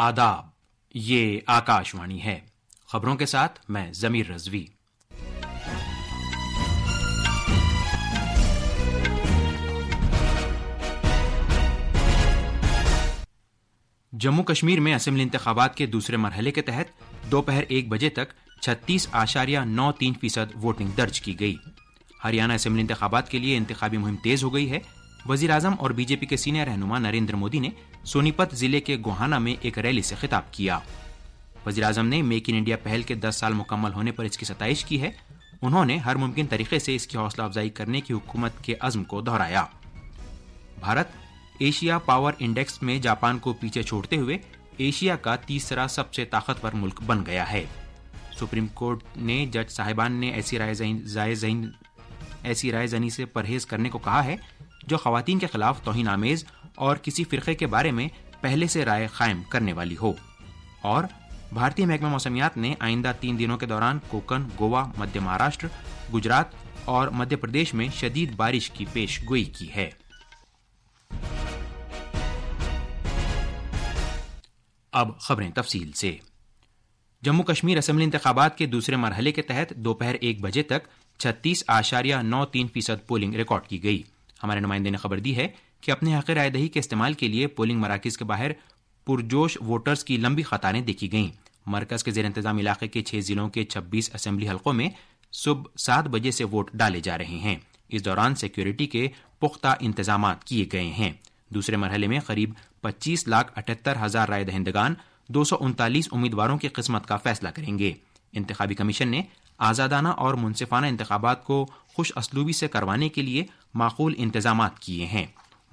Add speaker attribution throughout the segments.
Speaker 1: आदाब ये आकाशवाणी है खबरों के साथ मैं जमीर रजवी जम्मू कश्मीर में असम्बली इंतबात के दूसरे मरहले के तहत दोपहर एक बजे तक छत्तीस आशारिया नौ तीन फीसद वोटिंग दर्ज की गई हरियाणा असम्बली इंतबात के लिए इंतबी मुहिम तेज हो गई है वजीर आजम और बीजेपी के सीनियर रहनुमा नरेंद्र मोदी ने सोनीपत जिले के गोहाना में एक रैली से खिताब किया वजीराजम ने मेक इन इंडिया पहल के 10 साल मुकम्मल होने पर इसकी सताइश की है उन्होंने हर मुमकिन तरीके से इसकी हौसला अफजाई करने की हुकूमत के अज़म को दोहराया भारत एशिया पावर इंडेक्स में जापान को पीछे छोड़ते हुए एशिया का तीसरा सबसे ताकतवर मुल्क बन गया है सुप्रीम कोर्ट ने जज साहिबान ने ऐसी राय जाएं, जाएं, ऐसी राय जनी से परहेज करने को कहा है जो खातन के खिलाफ तोहिन आमेज और किसी फिरके के बारे में पहले से राय कायम करने वाली हो और भारतीय महकमा मौसमियात ने आइंदा तीन दिनों के दौरान कोकन गोवा मध्य महाराष्ट्र गुजरात और मध्य प्रदेश में शदीद बारिश की पेश गोई की है अब खबरें तफसील से जम्मू कश्मीर असम्बली इंतबात के दूसरे मरहले के तहत दोपहर एक बजे तक छत्तीस आशारिया नौ तीन फीसद पोलिंग रिकॉर्ड की गई हमारे नुमाइंदे ने खबर दी है कि अपने हक रायदही के इस्तेमाल के लिए पोलिंग मराकज़ के बाहर पुरजोश वोटर्स की लंबी खतारें देखी गईं मरकज़ के जेर इंतजाम इलाके के छः ज़िलों के छब्बीस असम्बली हलकों में सुबह सात बजे से वोट डाले जा रहे हैं इस दौरान सिक्योरिटी के पुख्ता इंतजाम किए गए हैं दूसरे मरहले में करीब पच्चीस लाख अठहत्तर हजार राय दहिंदगान दो सौ उनतालीस उम्मीदवारों की किस्मत का फैसला करेंगे इंतबी कमीशन ने आज़ादाना और मुनसिफाना इंतबात को खुश असलूबी से करवाने के लिए माकूल इंतजाम किए हैं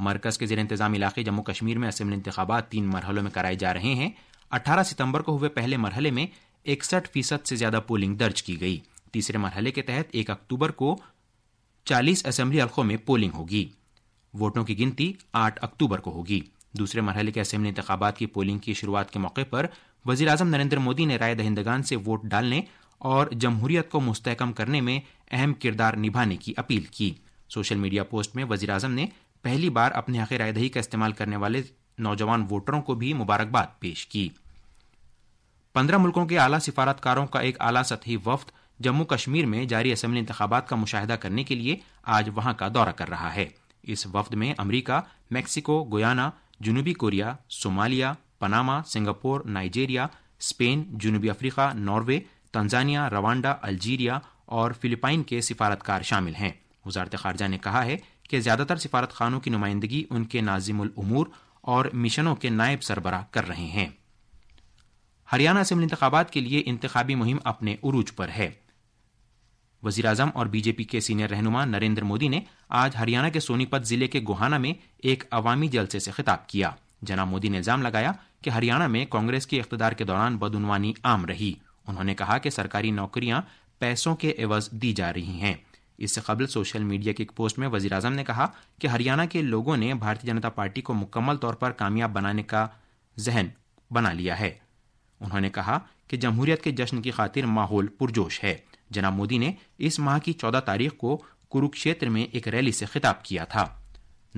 Speaker 1: मरकज़ के जेर इंतजाम इलाके जम्मू कश्मीर में असम्बली इंतबात तीन मरहलों में कराए जा रहे हैं अठारह सितम्बर को हुए पहले मरहले में इकसठ फीसद से ज़्यादा पोलिंग दर्ज की गई तीसरे मरहले के तहत एक अक्टूबर को चालीस असम्बली हल्कों में पोलिंग होगी वोटों की गिनती आठ अक्टूबर को होगी दूसरे मरहले के असम्बली इंतबात की पोलिंग की शुरूआत के मौके पर वजी अजम नरेंद्र मोदी ने राय दहिंदगान से वोट डालने और जमहूरियत को मुस्तकम करने में अहम किरदार निभाने की अपील की सोशल मीडिया पोस्ट में वजी ने पहली बार अपने हक रायदही का इस्तेमाल करने वाले नौजवान वोटरों को भी मुबारकबाद पेश की पंद्रह मुल्कों के आला सिफारतकारों का एक आला सतही वफद जम्मू कश्मीर में जारी असम्बली इंतबात का मुशाह करने के लिए आज वहां का दौरा कर रहा है इस वफद में अमरीका मैक्सिको गुयाना जुनूबी Korea Somalia Panama Singapore Nigeria Spain जुनूबी Africa Norway Tanzania Rwanda Algeria और फिलिपाइन के सिफारतकार शामिल हैं वजारत खारजा ने कहा है कि ज़्यादातर सिफारत खानों की नुमाइंदगी उनके नाजिमुल उमूर और मिशनों के नायब सरबराह कर रहे हैं हरियाणा असम्बली इंतबात के लिए इंतबी मुहिम अपने उरूज पर है वजीर अजम और बीजेपी के सीनियर रहनुमा नरेंद्र मोदी ने आज हरियाणा के सोनीपत जिले के गोहाना में एक अवामी जलसे से खिताब किया जनाब मोदी ने इल्जाम लगाया कि हरियाणा में कांग्रेस के इकतदार के दौरान बदनवानी आम रही उन्होंने कहा कि सरकारी नौकरियां पैसों के एवज दी जा रही हैं इससे कबल सोशल मीडिया की एक पोस्ट में वजीर ने कहा कि हरियाणा के लोगों ने भारतीय जनता पार्टी को मुकम्मल तौर पर कामयाब बनाने का जहन बना लिया है उन्होंने कहा कि जमहूरियत के जश्न की खातिर माहौल पुरजोश है जनाब मोदी ने इस माह की चौदह तारीख को कुरुक्षेत्र में एक रैली से खिताब किया था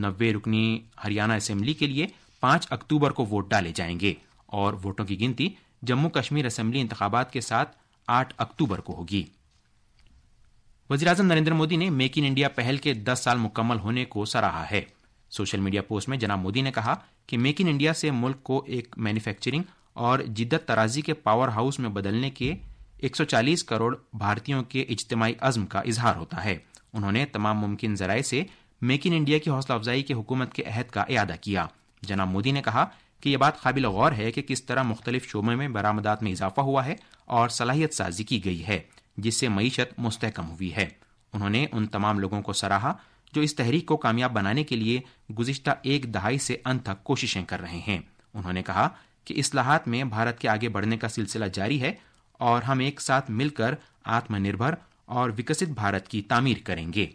Speaker 1: नब्बे रुकनी हरियाणा असम्बली के लिए पांच अक्टूबर को वोट डाले जाएंगे और वोटों की गिनती जम्मू कश्मीर असम्बली इंतबात के साथ आठ अक्टूबर को होगी वजीर अजम नरेंद्र मोदी ने मेक इन इंडिया पहल के 10 साल मुकम्मल होने को सराहा है सोशल मीडिया पोस्ट में जनाब मोदी ने कहा कि मेक इन इंडिया से मुल्क को एक मैन्युफैक्चरिंग और जिद्दत तराजी के पावर हाउस में बदलने के 140 करोड़ भारतीयों के इज्तमाही अज़म का इजहार होता है उन्होंने तमाम मुमकिन जराये से मेक इन इंडिया की हौसला अफजाई की हुकूमत के अहद का अदा किया जनाब मोदी ने कहा कि यह बात काबिल गौर है कि किस तरह मुख्तलिफ शोबों में बरामदात में इजाफा हुआ है और सलाहियत साजी की गई है जिससे मीशत मुस्तकम हुई है उन्होंने उन तमाम लोगों को सराहा जो इस तहरीक को कामयाब बनाने के लिए गुजशत एक दहाई से अनथक कोशिशें कर रहे हैं उन्होंने कहा कि असलाहत में भारत के आगे बढ़ने का सिलसिला जारी है और हम एक साथ मिलकर आत्मनिर्भर और विकसित भारत की तामीर करेंगे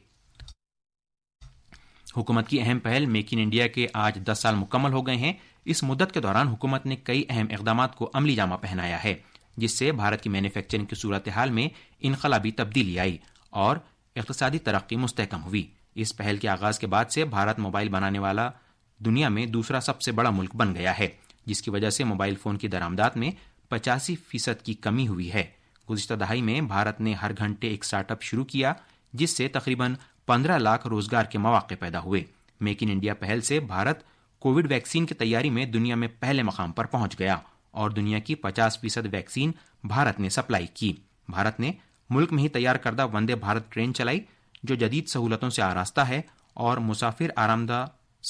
Speaker 1: हुकूमत की अहम पहल मेक इन इंडिया के आज 10 साल मुकम्मल हो गए हैं इस मुद्दत के दौरान हुकूमत ने कई अहम इकदाम को अमली जामा पहनाया है जिससे भारत की मैन्युफैक्चरिंग की सूरत हाल में इनकलाबी तब्दीली आई और इकतसादी तरक्की मुस्तकम हुई इस पहल के आगाज़ के बाद से भारत मोबाइल बनाने वाला दुनिया में दूसरा सबसे बड़ा मुल्क बन गया है जिसकी वजह से मोबाइल फ़ोन की दरामदात में पचासी फीसद की कमी हुई है गुजशत दहाई में भारत ने हर घंटे एक स्टार्टअप शुरू किया जिससे तकरीबन पंद्रह लाख रोजगार के मौके पैदा हुए मेक इन इंडिया पहल से भारत कोविड वैक्सीन की तैयारी में दुनिया में पहले मकाम पर पहुंच गया और दुनिया की 50 फीसद वैक्सीन भारत ने सप्लाई की भारत ने मुल्क में ही तैयार करदा वंदे भारत ट्रेन चलाई जो जदीद सहूलतों से आरास्ता है और मुसाफिर आरामदा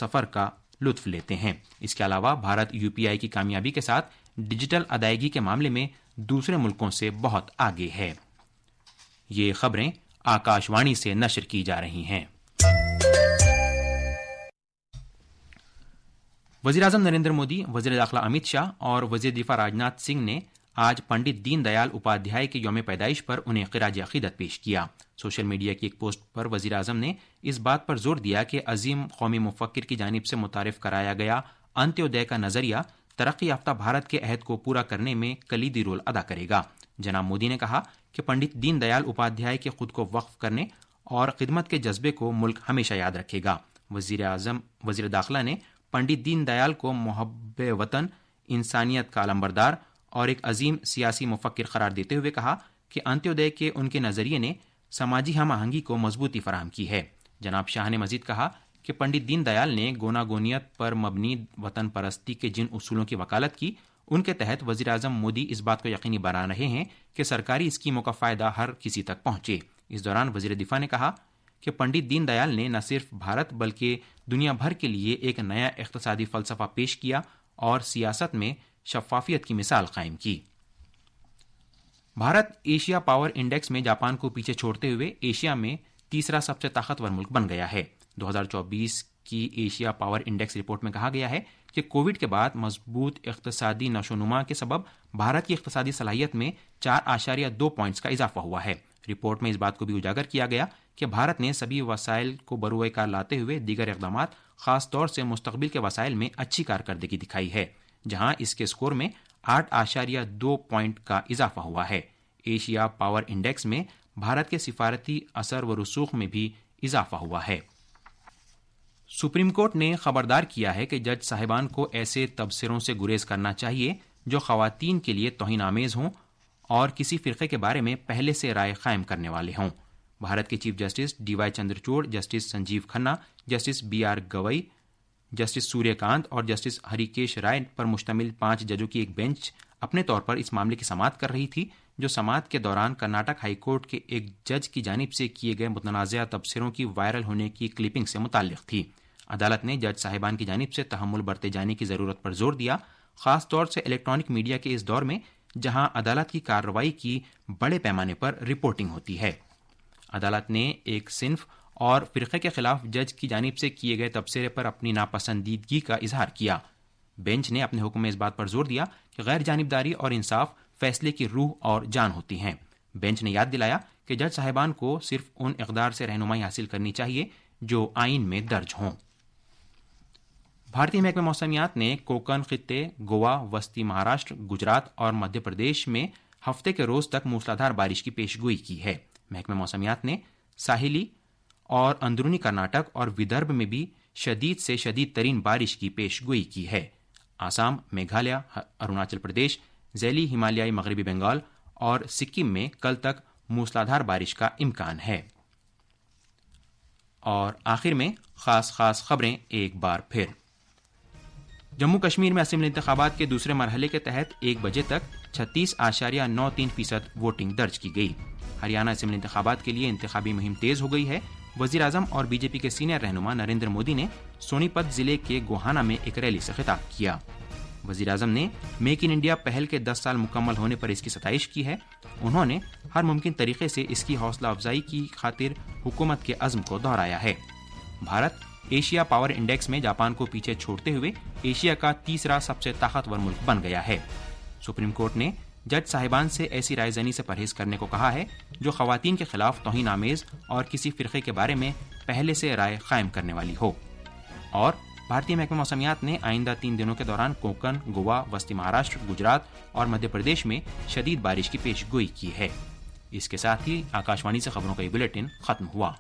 Speaker 1: सफ़र का लुत्फ लेते हैं इसके अलावा भारत यूपीआई की कामयाबी के साथ डिजिटल अदायगी के मामले में दूसरे मुल्कों से बहुत आगे है ये खबरें आकाशवाणी से नशर की जा रही हैं वजीर अजम नरेंद्र मोदी वजीर दाखिला अमित शाह और वजीर दिफा राजनाथ सिंह ने आज पंडित दीनदयाल उपाध्याय के योम पैदाइश पर उन्हें खराज अकीदत पेश किया सोशल मीडिया की एक पोस्ट पर वजीर अजम ने इस बात पर जोर दिया कि अजीम कौमी मुफक्र की जानब से मुतारफ कराया गया अंत्योदय का नजरिया तरक्की याफ्ता भारत के अहद को पूरा करने में कलीदी रोल अदा करेगा जनाब मोदी ने कहा कि पंडित दीनदयाल उपाध्याय के खुद को वक्फ करने और खिदमत के जज्बे को मुल्क हमेशा याद रखेगा वजीर अजम वजीर दाखिला ने पंडित दीनदयाल को मोहब्ब वतन इंसानियत का अलम्बरदार और एक अजीम सियासी मुफक्र करार देते हुए कहा कि अंत्योदय के उनके नज़रिए ने समाजी हम आहंगी को मजबूती फराहम की है जनाब शाह ने मजीद कहा कि पंडित दीनदयाल ने गोनागोनियत पर मबनी वतन परस्ती के जिन असूलों की वकालत की उनके तहत वजी अजम मोदी इस बात को यकीनी बना रहे हैं कि सरकारी स्कीमों का फ़ायदा हर किसी तक पहुंचे इस दौरान वजीर दिफा ने कहा कि पंडित दीनदयाल ने न सिर्फ भारत बल्कि दुनिया भर के लिए एक नया इकतसादी फलसफा पेश किया और सियासत में शफाफियत की मिसाल कायम की भारत एशिया पावर इंडेक्स में जापान को पीछे छोड़ते हुए एशिया में तीसरा सबसे ताकतवर मुल्क बन गया है 2024 की एशिया पावर इंडेक्स रिपोर्ट में कहा गया है कि कोविड के बाद मजबूत इकतसादी नशोनुमा के सबब भारत की इकतसादी सलाहियत में चार आशारिया दो पॉइंट्स का इजाफा हुआ है रिपोर्ट में इस बात को भी उजागर किया गया कि भारत ने सभी वसाइल को बरूए लाते हुए दीगर इकदाम खासतौर से मुस्तबिल के वसाइल में अच्छी कारकर्दगी दिखाई है जहां इसके स्कोर में आठ आशारिया दो पॉइंट का इजाफा हुआ है एशिया पावर इंडेक्स में भारत के सिफारती असर व रसूख में भी इजाफा हुआ है सुप्रीम कोर्ट ने खबरदार किया है कि जज साहिबान को ऐसे तबसरों से गुरेज करना चाहिए जो खातन के लिए आमेज हों और किसी फ़िरक़े के बारे में पहले से राय कायम करने वाले हों भारत के chief justice D Y Chandrachud justice Sanjiv Khanna justice B R Gavai justice Suryakant और जस्टिस हरिकेश राय पर मुश्तमिल पांच जजों की एक बेंच अपने तौर पर इस मामले की समाप्त कर रही थी जो समाप्त के दौरान कर्नाटक हाईकोर्ट के एक जज की जानब से किए गए मुतनाज़ तबसरों की वायरल होने की क्लिपिंग से मुतल थी अदालत ने जज साहिबान की जानब से तहमुल बरते जाने की ज़रूरत पर जोर दिया खास तौर से इलेक्ट्रॉनिक मीडिया के इस दौर में जहां अदालत की कार्रवाई की बड़े पैमाने पर रिपोर्टिंग होती है अदालत ने एक सिंफ और फिरके के खिलाफ जज की जानब से किए गए तबसरे पर अपनी नापसंदीदगी का इजहार किया बेंच ने अपने हुक्म में इस बात पर जोर दिया कि गैर जानबदारी और इंसाफ फैसले की रूह और जान होती हैं बेंच ने याद दिलाया कि जज साहिबान को सिर्फ उन इकदार से रहनुमाई हासिल करनी चाहिए जो आइन में दर्ज हों भारतीय महकमे मौसमियात ने कोकन खत्े गोवा वस्ती महाराष्ट्र गुजरात और मध्य प्रदेश में हफ्ते के रोज तक मूसलाधार बारिश की पेशगोई की है महकमा मौसमियात ने साहिली और अंदरूनी कर्नाटक और विदर्भ में भी शदीद से शदीद तरीन बारिश की पेश गोई की है आसाम मेघालय अरुणाचल प्रदेश जैली हिमालयी मगरबी बंगाल और सिक्किम में कल तक मूसलाधार बारिश का इम्कान है और आखिर में खास खास खबरें एक बार फिर जम्मू कश्मीर में असम्बली इंतबात के दूसरे मरहले के तहत एक बजे तक छत्तीस आशारिया नौ तीन फीसद वोटिंग दर्ज की गई हरियाणा असम्बली इंतबात के लिए इंतबी मुहिम तेज हो गई है वजीर अजम और बीजेपी के सीनियर रहनुमा नरेंद्र मोदी ने सोनीपत जिले के गोहाना में एक रैली से खिताब किया वजीर अजम ने मेक इन इंडिया पहल के 10 साल मुकम्मल होने पर इसकी सतश की है उन्होंने हर मुमकिन तरीके से इसकी हौसला अफजाई की खातिर हुकूमत के अज़म को दोहराया है भारत एशिया पावर इंडेक्स में जापान को पीछे छोड़ते हुए एशिया का तीसरा सबसे ताकतवर मुल्क बन गया है सुप्रीम कोर्ट ने जज साहिबान से ऐसी रायजनी से परहेज करने को कहा है जो खातन के खिलाफ तोहन आमेज और किसी फिरके के बारे में पहले से राय कायम करने वाली हो और भारतीय महकमा मौसमियात ने आइंदा तीन दिनों के दौरान कोकन गोवा वस्ती महाराष्ट्र गुजरात और मध्य प्रदेश में शदीद बारिश की पेश गोई की है इसके साथ ही आकाशवाणी से खबरों का ये बुलेटिन खत्म हुआ